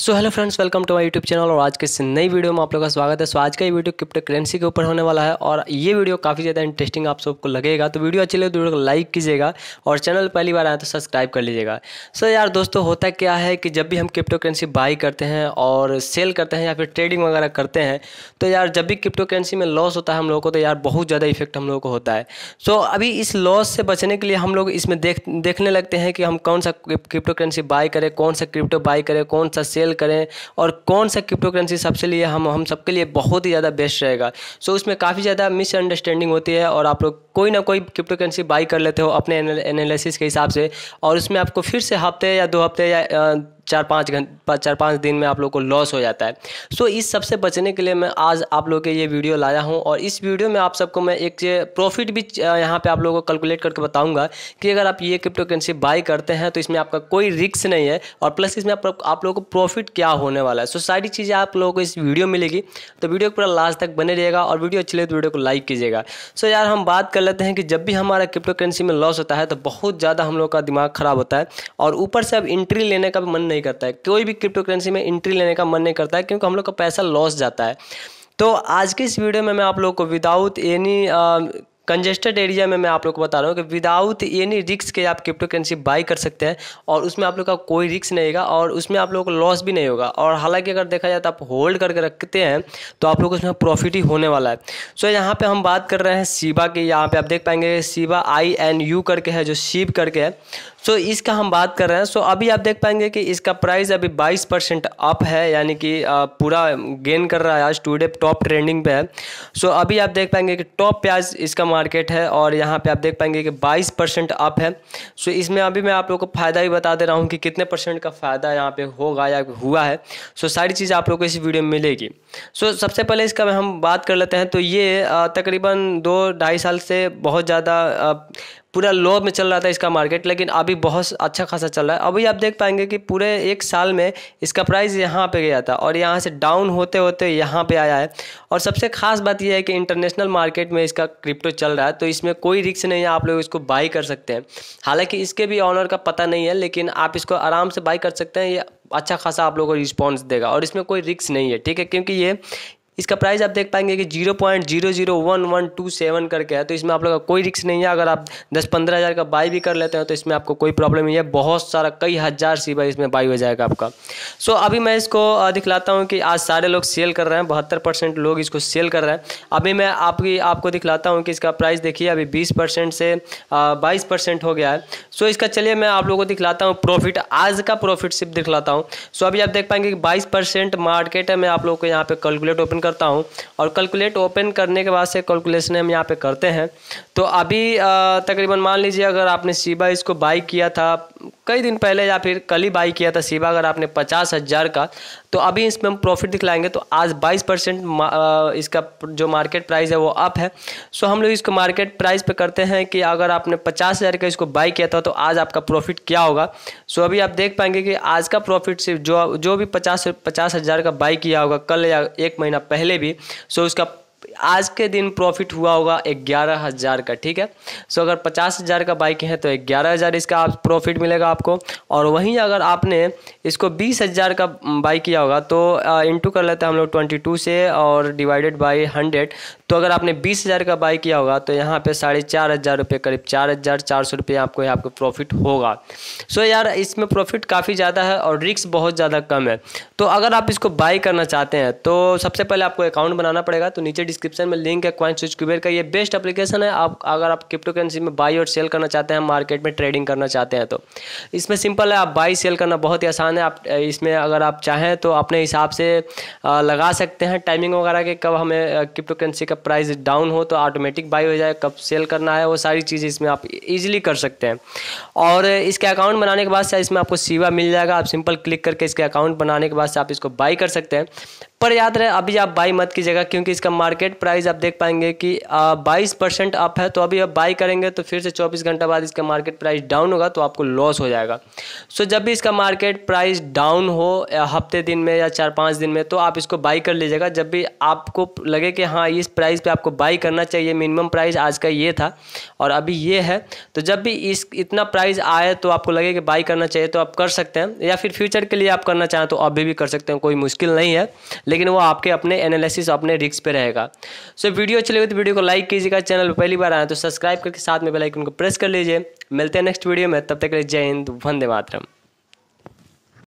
so hello friends welcome to my YouTube channel और आज के इस नई वीडियो में आप लोगों का स्वागत है सो आज का ये वीडियो क्रिप्टो करेंसी के ऊपर होने वाला है और ये वीडियो काफ़ी ज़्यादा इंटरेस्टिंग आप सबको लगेगा तो वीडियो अच्छी लगे तो वीडियो को लाइक कीजिएगा और चैनल पहली बार आए तो सब्सक्राइब कर लीजिएगा सर यार दोस्तों होता क्या है कि जब भी हम क्रिप्टो करेंसी बाई करते हैं और सेल करते हैं या फिर ट्रेडिंग वगैरह करते हैं तो यार जब भी क्रिप्टो करेंसी में लॉस होता है हम लोगों को तो यार बहुत ज़्यादा इफेक्ट हम लोगों को होता है सो अभी इस लॉस से बचने के लिए हम लोग इसमें देख देखने लगते हैं कि हम कौन सा क्रिप्टो करेंसी बाई करें कौन सा क्रिप्टो बाई करें कौन सा सेल करें और कौन सा क्रिप्टो करेंसी सबसे लिए हम हम सबके लिए बहुत ही ज़्यादा बेस्ट रहेगा सो उसमें काफ़ी ज़्यादा मिसअंडरस्टैंडिंग होती है और आप लोग कोई ना कोई क्रिप्टो करेंसी बाई कर लेते हो अपने एनालिसिस के हिसाब से और उसमें आपको फिर से हफ्ते या दो हफ्ते या चार पाँच घंटे चार पाँच दिन में आप लोग को लॉस हो जाता है सो इस सबसे बचने के लिए मैं आज आप लोग के ये वीडियो लाया हूँ और इस वीडियो में आप सबको मैं एक प्रॉफिट भी यहाँ पे आप लोगों को कैलकुलेट करके बताऊँगा कि अगर आप ये क्रिप्टो करेंसी बाई करते हैं तो इसमें आपका कोई रिक्स नहीं है और प्लस इसमें आप, आप लोगों को प्रॉफिट क्या होने वाला है सो सारी चीज़ें आप लोगों को इस वीडियो मिलेगी तो वीडियो पूरा लास्ट तक बने रहिएगा और वीडियो अच्छी लगे तो वीडियो को लाइक कीजिएगा सो यार हम बात कर लेते हैं कि जब भी हमारा क्रिप्टो करेंसी में लॉस होता है तो बहुत ज़्यादा हम लोग का दिमाग ख़राब होता है और ऊपर से अब इंट्री लेने का भी मन नहीं करता है कोई भी क्रिप्टो करेंसी में एंट्री लेने का मन नहीं करता है क्योंकि हम लोग का पैसा लॉस जाता है तो आज के इस वीडियो में मैं आप लोग को विदाउट एनी कंजेस्टेड एरिया में मैं आप लोग को बता रहा हूँ कि विदाउट एनी रिक्स के आप क्रिप्टो करेंसी बाई कर सकते हैं और उसमें आप लोग का कोई रिक्स नहीं होगा और उसमें आप लोग को लॉस भी नहीं होगा और हालांकि अगर देखा जाए तो आप होल्ड करके रखते हैं तो आप लोग को उसमें प्रॉफिट ही होने वाला है सो so, यहाँ पर हम बात कर रहे हैं सीबा की यहाँ पर आप देख पाएंगे सीबा आई एन यू करके है जो शिव करके है सो so, इसका हम बात कर रहे हैं सो so, अभी आप देख पाएंगे कि इसका प्राइस अभी 22 परसेंट अप है यानी कि पूरा गेन कर रहा है आज टूडे टॉप ट्रेंडिंग पे है सो so, अभी आप देख पाएंगे कि टॉप पे आज इसका मार्केट है और यहाँ पे आप देख पाएंगे कि 22 परसेंट अप है सो इसमें अभी मैं आप लोग को फ़ायदा ही बता दे रहा हूँ कि कितने परसेंट का फ़ायदा यहाँ पे होगा या हुआ है सो सारी चीज़ आप लोग को इस वीडियो में मिलेगी सो so, सबसे पहले इसका हम बात कर लेते हैं तो ये तकरीबन दो ढाई साल से बहुत ज़्यादा पूरा लो में चल रहा था इसका मार्केट लेकिन अभी बहुत अच्छा खासा चल रहा है अभी आप देख पाएंगे कि पूरे एक साल में इसका प्राइस यहाँ पे गया था और यहाँ से डाउन होते होते यहाँ पे आया है और सबसे खास बात यह है कि इंटरनेशनल मार्केट में इसका क्रिप्टो चल रहा है तो इसमें कोई रिक्स नहीं है आप लोग इसको बाई कर सकते हैं हालाँकि इसके भी ऑनर का पता नहीं है लेकिन आप इसको आराम से बाई कर सकते हैं ये अच्छा खासा आप लोगों को रिस्पॉन्स देगा और इसमें कोई रिक्स नहीं है ठीक है क्योंकि ये इसका प्राइस आप देख पाएंगे कि zero point zero zero one one two seven करके है तो इसमें आप लोग का कोई रिक्स नहीं है अगर आप दस पंद्रह हज़ार का बाई भी कर लेते हैं तो इसमें आपको कोई प्रॉब्लम नहीं है बहुत सारा कई हज़ार सी बाई इसमें बाई हो जाएगा आपका सो अभी मैं इसको दिखलाता हूँ कि आज सारे लोग सेल कर रहे हैं बहत्तर परसेंट लोग इसको सेल कर रहे हैं अभी मैं आपकी आपको दिखलाता हूँ कि इसका प्राइस देखिए अभी बीस परसेंट से बाईस परसेंट हो गया है सो इसका चलिए मैं आप लोगों को दिखलाता हूँ प्रॉफिट आज का प्रॉफिट सिर्फ दिखलाता हूँ सो अभी आप देख पाएंगे कि बाईस परसेंट मार्केट है मैं आप लोग को यहाँ पर कैलकुलेट ओपन करता हूँ और कैलकुलेट ओपन करने के बाद से कैलकुलेशन हम यहाँ पे करते हैं तो अभी तकरीबन मान लीजिए अगर आपने सीबा इसको बाई किया था कई दिन पहले या फिर कल ही बाई किया था सीवा अगर आपने पचास हज़ार का तो अभी इसमें हम प्रॉफिट दिखलाएंगे तो आज बाईस परसेंट इसका जो मार्केट प्राइस है वो अप है सो हम लोग इसको मार्केट प्राइस पे करते हैं कि अगर आपने पचास हज़ार का इसको बाई किया था तो आज आपका प्रॉफिट क्या होगा सो अभी आप देख पाएंगे कि आज का प्रॉफिट सिर्फ जो जो भी पचास पचास हज़ार का बाई किया होगा कल या एक महीना पहले भी सो उसका आज के दिन प्रॉफिट हुआ होगा ग्यारह हज़ार का ठीक है सो अगर पचास हज़ार का बाइक है तो ग्यारह हज़ार इसका आप प्रॉफिट मिलेगा आपको और वहीं अगर आपने इसको बीस हज़ार का बाई किया होगा तो इंटू कर लेते हैं हम लोग ट्वेंटी टू से और डिवाइडेड बाई हंड्रेड तो अगर आपने बीस हज़ार का बाई किया होगा तो यहाँ पे साढ़े चार हज़ार रुपये करीब चार हज़ार चार सौ रुपये आपको यहाँ पर प्रॉफिट होगा सो यार इसमें प्रॉफिट काफ़ी ज़्यादा है और रिक्स बहुत ज़्यादा कम है तो अगर आप इसको बाई करना चाहते हैं तो सबसे पहले आपको अकाउंट बनाना पड़ेगा तो नीचे डिस्क्रिप्शन में लिंक है क्वाइन स्विच क्यूबेर का ये बेस्ट एप्लीकेशन है आप अगर आप क्रिप्टो करेंसी में बाई और सेल करना चाहते हैं मार्केट में ट्रेडिंग करना चाहते हैं तो इसमें सिंपल है आप बाई सेल करना बहुत ही आसान है आप इसमें अगर आप चाहें तो अपने हिसाब से लगा सकते हैं टाइमिंग वगैरह के कब हमें क्रिप्टो करेंसी का प्राइस डाउन हो तो ऑटोमेटिक बाई हो जाए कब सेल करना है वो सारी चीज़ें इसमें आप ईजिली कर सकते हैं और इसके अकाउंट बनाने के बाद से इसमें आपको सीवा मिल जाएगा आप सिंपल क्लिक करके इसके अकाउंट बनाने के बाद से आप इसको बाई कर सकते हैं पर याद रहे अभी आप बाई मत कीजिएगा क्योंकि इसका मार्केट प्राइस आप देख पाएंगे कि बाईस परसेंट अप है तो अभी आप बाई करेंगे तो फिर से चौबीस घंटा बाद इसका मार्केट प्राइस डाउन होगा तो आपको लॉस हो जाएगा सो जब भी इसका मार्केट प्राइस डाउन हो हफ्ते दिन में या चार पाँच दिन में तो आप इसको बाई कर लीजिएगा जब भी आपको लगे कि हाँ इस प्राइस पर आपको बाई करना चाहिए मिनिमम प्राइस आज का ये था और अभी ये है तो जब भी इस इतना प्राइस आए तो आपको लगे कि बाई करना चाहिए तो आप कर सकते हैं या फिर फ्यूचर के लिए आप करना चाहें तो अभी भी कर सकते हैं कोई मुश्किल नहीं है लेकिन वो आपके अपने एनालिसिस अपने रिक्स पे रहेगा सो so, वीडियो अच्छी लगे तो वीडियो को लाइक कीजिएगा चैनल पर पहली बार आए तो सब्सक्राइब करके साथ में बेलाइकन को प्रेस कर लीजिए मिलते हैं नेक्स्ट वीडियो में तब तक के लिए जय हिंद वंदे मातरम